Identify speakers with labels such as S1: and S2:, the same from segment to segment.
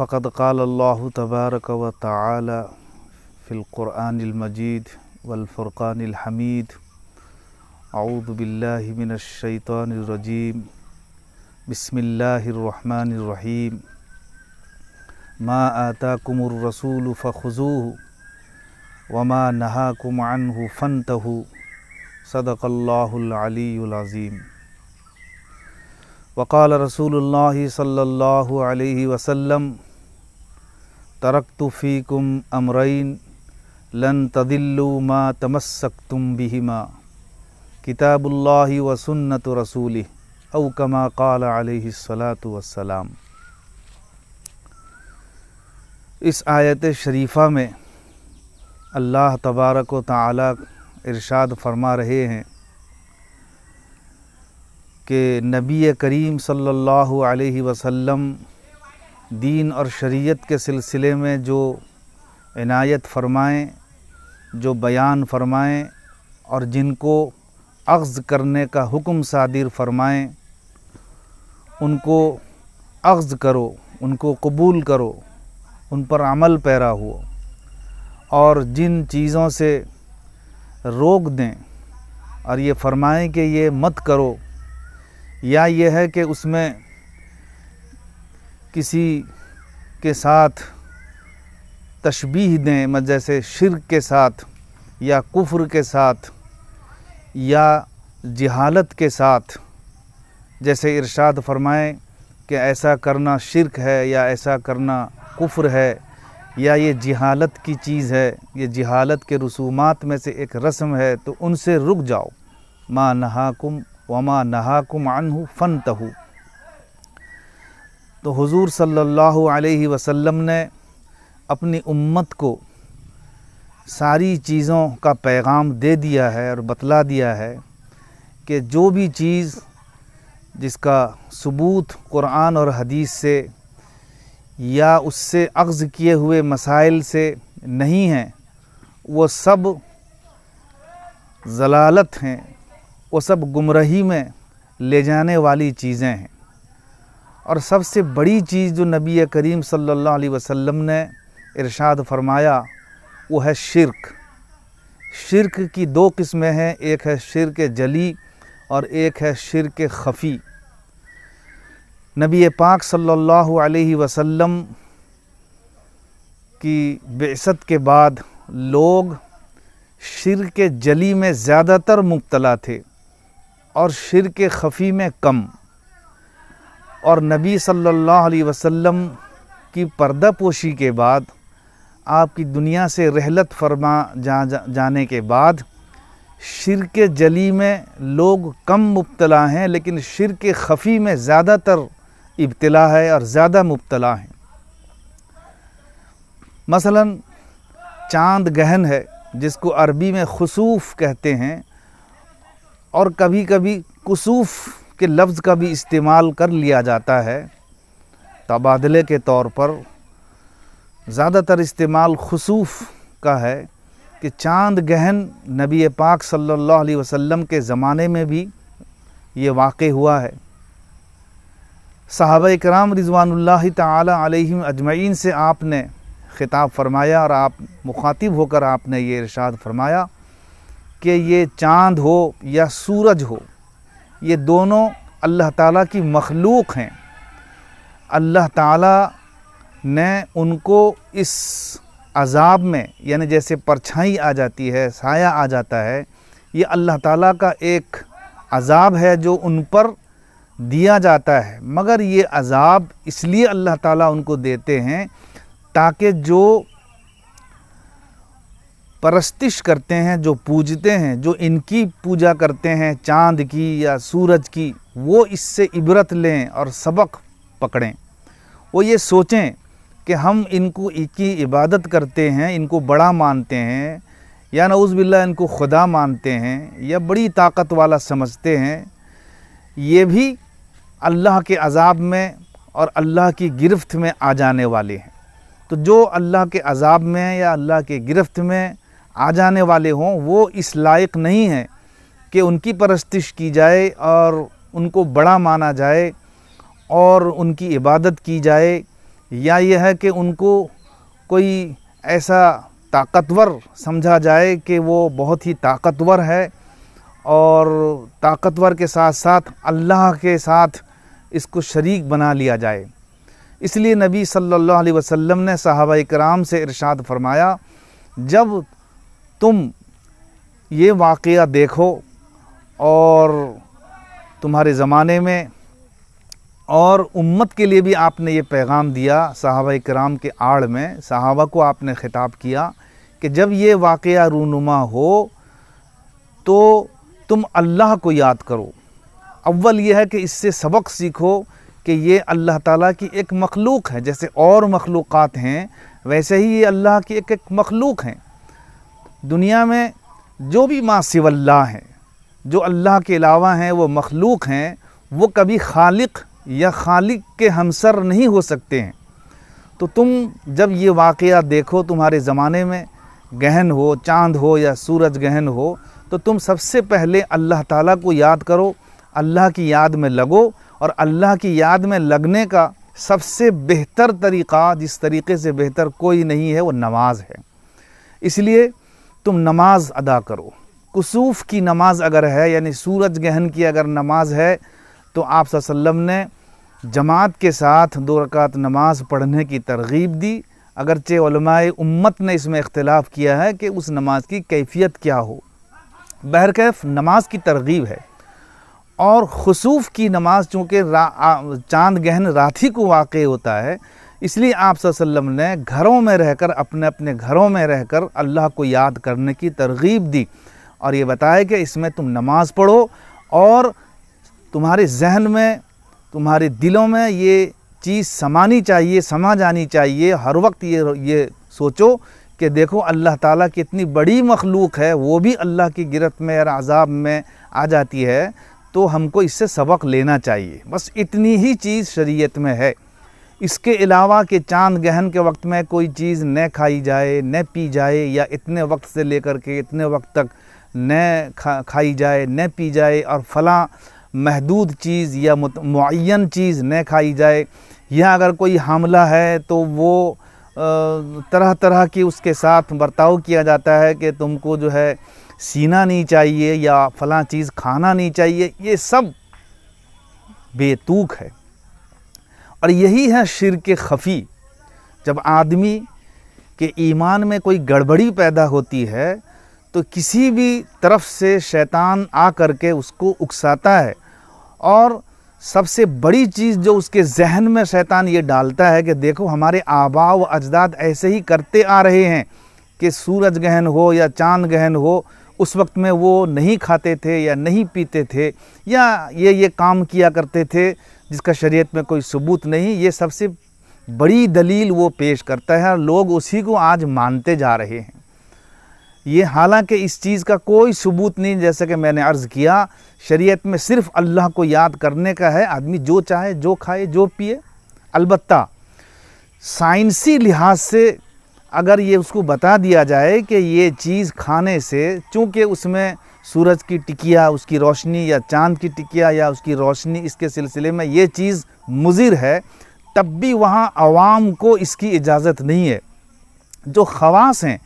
S1: فقد قال الله تبارك وتعالى في القرآن المجيد والفرقان الحميد أعوذ بالله من الشيطان الرجيم بسم الله الرحمن الرحيم ما آتاكم الرسول فخذوه وما نهاكم عنه فانتهوا صدق الله العلي العظيم وقال رسول الله صلى الله عليه وسلم तरक्तु फ़ीकुम अमरैन लन तदिल्लु मा तमस्क तुम बिहिमा किताबुल्ला वसन्नत रसूल अव कमा काल सलाम इस आयत शरीफ़ा में अल्लाह तबारक ताला इरशाद फरमा रहे हैं कि नबी करीम सल्लल्लाहु अलैहि वसल्लम दीन और शरीयत के सिलसिले में जो इनायत फरमाएं जो बयान फरमाएं और जिनको अगज करने का हुक्म सादिर फरमाएं उनको अगज़ करो उनको कबूल करो उन पर अमल पैरा हुआ और जिन चीज़ों से रोक दें और ये फरमाएं कि ये मत करो या ये है कि उसमें किसी के साथ तशबीह दें जैसे शिरक के साथ या कुफ्र के साथ या जहालत के साथ जैसे इरशाद फरमाएं कि ऐसा करना शिरक है या ऐसा करना कुफ्र है या ये जहालत की चीज़ है ये जहालत के रसूमात में से एक रस्म है तो उनसे रुक जाओ माँ नहाकुम व माँ नहाकुम अनहु फ़न तहू तो हुजूर सल्लल्लाहु अलैहि वसल्लम ने अपनी उम्मत को सारी चीज़ों का पैगाम दे दिया है और बतला दिया है कि जो भी चीज़ जिसका सबूत कुरान और हदीस से या उससे अक्ज़ किए हुए मसाइल से नहीं हैं वो सब जलालत हैं वो सब गुमराही में ले जाने वाली चीज़ें हैं और सबसे बड़ी चीज़ जो नबी करीम सल्लल्लाहु अलैहि वसल्लम ने इरशाद फरमाया वो है शिरक शिरक की दो किस्में हैं एक है शिरक जली और एक है शिरक खफ़ी नबी पाक सल्लल्लाहु अलैहि वसल्लम की बेसत के बाद लोग शिर के जली में ज़्यादातर मुबतला थे और शिर के खफ़ी में कम और नबी सल्लल्लाहु अलैहि वसल्लम की पर्दा पोशी के बाद आपकी दुनिया से रहलत फरमा जा, जा जाने के बाद शिरक जली में लोग कम मुबतला हैं लेकिन शिरक खफ़ी में ज़्यादातर इब्तला है और ज़्यादा मुबतला हैं मसलन चांद गहन है जिसको अरबी में खसूफ कहते हैं और कभी कभी कुसूफ़ के लफ्ज़ का भी इस्तेमाल कर लिया जाता है तबादले के तौर पर ज़्यादातर इस्तेमाल खसूफ का है कि चांद गहन नबी पाक सल्लल्लाहु अलैहि वसल्लम के ज़माने में भी ये वाक़ हुआ है साहब कराम रिजवानुल्ला तम अजमैन से आपने ख़िताब फरमाया और आप मुखातिब होकर आपने ये इरशाद फरमाया कि ये चांद हो या सूरज हो ये दोनों अल्लाह ताला की मखलूक हैं अल्लाह ताला ने उनको इस अजाब में यानी जैसे परछाई आ जाती है साया आ जाता है ये अल्लाह ताला का एक अजाब है जो उन पर दिया जाता है मगर ये अजाब इसलिए अल्लाह ताला उनको देते हैं ताकि जो परस्तिश करते हैं जो पूजते हैं जो इनकी पूजा करते हैं चांद की या सूरज की वो इससे इबरत लें और सबक पकड़ें वो ये सोचें कि हम इनको इनकी इबादत करते हैं इनको बड़ा मानते हैं या बिल्ला इनको खुदा मानते हैं या बड़ी ताकत वाला समझते हैं ये भी अल्लाह के अजाब में और अल्लाह की गिरफ्त में आ जाने वाले हैं तो जो अल्लाह के अजाब में या अल्लाह के गिरफ्त में आ जाने वाले हों वो इस लायक नहीं हैं कि उनकी परस्तिश की जाए और उनको बड़ा माना जाए और उनकी इबादत की जाए या यह है कि उनको कोई ऐसा ताकतवर समझा जाए कि वो बहुत ही ताकतवर है और ताकतवर के साथ साथ अल्लाह के साथ इसको शरीक बना लिया जाए इसलिए नबी सल्लल्लाहु अलैहि वसल्लम ने सहाबा कराम से इरशाद फरमाया जब तुम ये वाक़ देखो और तुम्हारे ज़माने में और उम्मत के लिए भी आपने ये पैगाम दिया साहबा कराम के आड़ में साहबा को आपने ख़िताब किया कि जब ये वाक़ रूनुमा हो तो तुम अल्लाह को याद करो अव्वल यह है कि इससे सबक सीखो कि ये अल्लाह ताला की एक मखलूक है जैसे और मखलूक़ात हैं वैसे ही ये अल्लाह की एक एक मखलूक हैं दुनिया में जो भी माँ सिवल्ला हैं जो अल्लाह के अलावा हैं वो मखलूक हैं वो कभी खालिक या खालिक के हमसर नहीं हो सकते हैं तो तुम जब ये वाक़ देखो तुम्हारे ज़माने में गहन हो चांद हो या सूरज गहन हो तो तुम सबसे पहले अल्लाह ताला को याद करो अल्लाह की याद में लगो और अल्लाह की याद में लगने का सबसे बेहतर तरीक़ा जिस तरीके से बेहतर कोई नहीं है वो नमाज है इसलिए तुम नमाज अदा करो कुसूफ़ की नमाज अगर है यानी सूरज गहन की अगर नमाज है तो आप ने जमात के साथ दो रकात नमाज पढ़ने की तरगीब दी अगरचे उम्मत ने इसमें इख्तलाफ किया है कि उस नमाज की कैफियत क्या हो बहरकैफ नमाज की तरगीब है और खसूफ की नमाज चूँकि चांद गहन रात ही को वाक़ होता है इसलिए आप सल्लम ने घरों में रहकर अपने अपने घरों में रहकर अल्लाह को याद करने की तरगीब दी और ये बताया कि इसमें तुम नमाज़ पढ़ो और तुम्हारे जहन में तुम्हारे दिलों में ये चीज़ समानी चाहिए समा जानी चाहिए हर वक्त ये ये सोचो कि देखो अल्लाह ताला की इतनी बड़ी मखलूक है वो भी अल्लाह की गिरत में और अजाब में आ जाती है तो हमको इससे सबक लेना चाहिए बस इतनी ही चीज़ शरीयत में है इसके अलावा कि चांद गहन के वक्त में कोई चीज़ न खाई जाए न पी जाए या इतने वक्त से लेकर के इतने वक्त तक न खा खाई जाए न पी जाए और फला महदूद चीज़ या मुन चीज़ न खाई जाए या अगर कोई हमला है तो वो तरह तरह की उसके साथ बर्ताव किया जाता है कि तुमको जो है सीना नहीं चाहिए या फला चीज़ खाना नहीं चाहिए ये सब बेतूक है और यही है शिर के खफ़ी जब आदमी के ईमान में कोई गड़बड़ी पैदा होती है तो किसी भी तरफ से शैतान आ कर के उसको उकसाता है और सबसे बड़ी चीज़ जो उसके जहन में शैतान ये डालता है कि देखो हमारे आबा व अजदाद ऐसे ही करते आ रहे हैं कि सूरज गहन हो या चांद गहन हो उस वक्त में वो नहीं खाते थे या नहीं पीते थे या ये ये काम किया करते थे जिसका शरीयत में कोई सबूत नहीं ये सबसे बड़ी दलील वो पेश करता है और लोग उसी को आज मानते जा रहे हैं ये हालांकि इस चीज़ का कोई सबूत नहीं जैसे कि मैंने अर्ज़ किया शरीयत में सिर्फ अल्लाह को याद करने का है आदमी जो चाहे जो खाए जो पिए अलबत् साइंसी लिहाज से अगर ये उसको बता दिया जाए कि ये चीज़ खाने से चूँकि उसमें सूरज की टिकिया उसकी रोशनी या चांद की टिकिया या उसकी रोशनी इसके सिलसिले में ये चीज़ मुजिर है तब भी वहाँ आवाम को इसकी इजाज़त नहीं है जो खवास हैं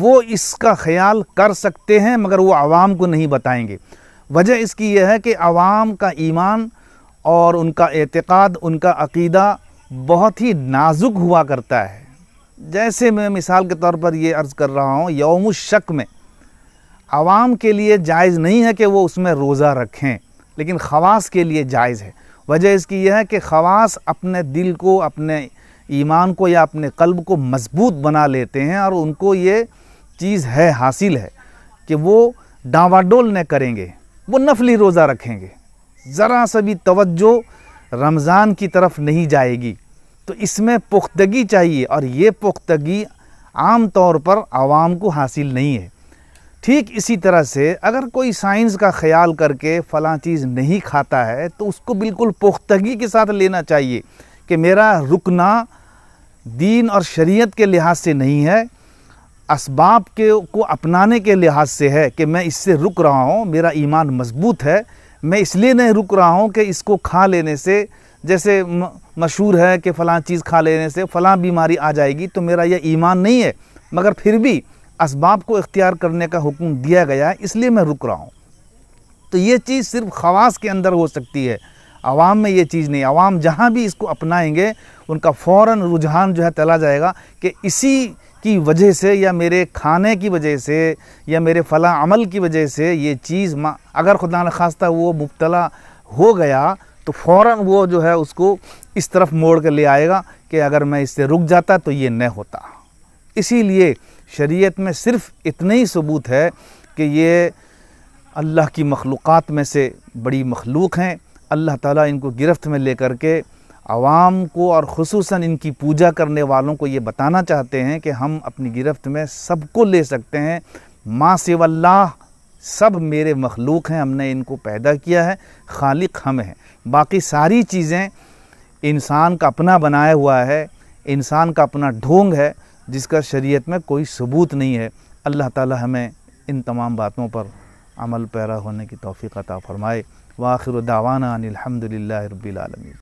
S1: वो इसका ख्याल कर सकते हैं मगर वो आवाम को नहीं बताएंगे वजह इसकी यह है कि आवाम का ईमान और उनका एतक़ाद उनका अकीदा बहुत ही नाजुक हुआ करता है जैसे मैं मिसाल के तौर पर ये अर्ज़ कर रहा हूँ यौम शक में आवाम के लिए जायज़ नहीं है कि वो उसमें रोज़ा रखें लेकिन खवास के लिए जायज़ है वजह इसकी यह है कि खवास अपने दिल को अपने ईमान को या अपने कल्ब को मजबूत बना लेते हैं और उनको ये चीज़ है हासिल है कि वो डावाडोल न करेंगे वो नफली रोज़ा रखेंगे ज़रा सा भी तवज्जो रमज़ान की तरफ नहीं जाएगी तो इसमें पुख्तगी चाहिए और ये पुख्तगी आम तौर पर आवाम को हासिल नहीं है ठीक इसी तरह से अगर कोई साइंस का ख्याल करके फ़लाँ चीज़ नहीं खाता है तो उसको बिल्कुल पुख्तगी के साथ लेना चाहिए कि मेरा रुकना दीन और शरीयत के लिहाज से नहीं है इसबाब के को अपनाने के लिहाज से है कि मैं इससे रुक रहा हूँ मेरा ईमान मजबूत है मैं इसलिए नहीं रुक रहा हूँ कि इसको खा लेने से जैसे मशहूर है कि फ़लाँ चीज़ खा लेने से फ़लाँ बीमारी आ जाएगी तो मेरा यह ईमान नहीं है मगर फिर भी इसबाब को इख्तियार करने का हुक्म दिया गया है इसलिए मैं रुक रहा हूँ तो ये चीज़ सिर्फ खवास के अंदर हो सकती है आवाम में ये चीज़ नहीं आवाम जहाँ भी इसको अपनाएंगे उनका फ़ौर रुझान जो है तला जाएगा कि इसी की वजह से या मेरे खाने की वजह से या मेरे फला अमल की वजह से ये चीज़ अगर खुदा न खास्ता वो मुबतला हो गया तो फ़ौर वो जो है उसको इस तरफ मोड़ कर ले आएगा कि अगर मैं इससे रुक जाता तो ये न होता इसीलिए शरीयत में सिर्फ इतने ही सबूत है कि ये अल्लाह की मखलूक़ात में से बड़ी मखलूक हैं अल्लाह ताला इनको गिरफ्त में लेकर के आवाम को और खसूस इनकी पूजा करने वालों को ये बताना चाहते हैं कि हम अपनी गिरफ्त में सबको ले सकते हैं माँ सेवल्ला सब मेरे मखलूक हैं हमने इनको पैदा किया है खालिक हम हैं बाकी सारी चीज़ें इंसान का अपना बनाया हुआ है इंसान का अपना ढोंग है जिसका शरीयत में कोई सबूत नहीं है अल्लाह ताला हमें इन तमाम बातों पर अमल पैरा होने की तोफ़ी अता फ़रमाए व आखिर दावाना अनिलहमदिल्ला रबीआलमी